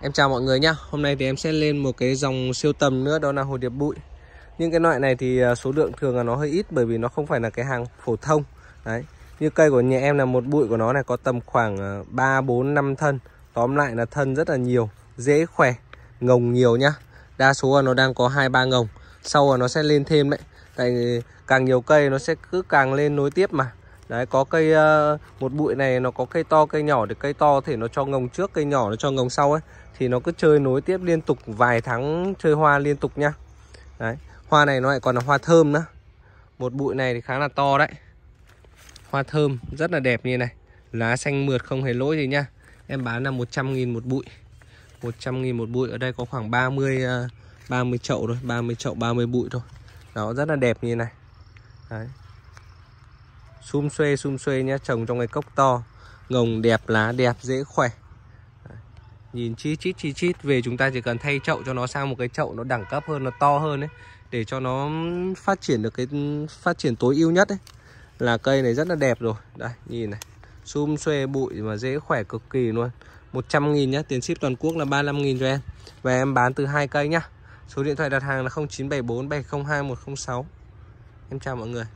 Em chào mọi người nhá Hôm nay thì em sẽ lên một cái dòng siêu tầm nữa Đó là hồ điệp bụi Nhưng cái loại này thì à, số lượng thường là nó hơi ít Bởi vì nó không phải là cái hàng phổ thông Đấy Như cây của nhà em là một bụi của nó này Có tầm khoảng 3, 4, 5 thân Tóm lại là thân rất là nhiều Dễ khỏe Ngồng nhiều nhá Đa số là nó đang có 2-3 ngồng Sau là nó sẽ lên thêm đấy Tại càng nhiều cây nó sẽ cứ càng lên nối tiếp mà Đấy có cây ờ, một bụi này nó có cây to cây nhỏ thì cây to thì nó cho ngồng trước cây nhỏ nó cho ngồng sau ấy thì nó cứ chơi nối tiếp liên tục vài tháng chơi hoa liên tục nhá. Đấy, hoa này nó lại còn là hoa thơm nữa. Một bụi này thì khá là to đấy. Hoa thơm rất là đẹp như này. Lá xanh mượt không hề lỗi gì nhá. Em bán là 100 000 một bụi. 100 000 một bụi ở đây có khoảng 30 uh, 30 chậu thôi, 30 chậu 30 bụi thôi. Đó rất là đẹp như này. Đấy, sum xuê sum xuê nhé trồng trong cái cốc to ngồng đẹp lá đẹp dễ khỏe nhìn chi chít chi chít về chúng ta chỉ cần thay chậu cho nó sang một cái chậu nó đẳng cấp hơn nó to hơn đấy để cho nó phát triển được cái phát triển tối ưu nhất ấy là cây này rất là đẹp rồi đây nhìn này sum xuê bụi mà dễ khỏe cực kỳ luôn 100 nghìn nhá tiền ship toàn quốc là 35 nghìn cho em và em bán từ hai cây nhá số điện thoại đặt hàng là 0974 702 106 em chào mọi người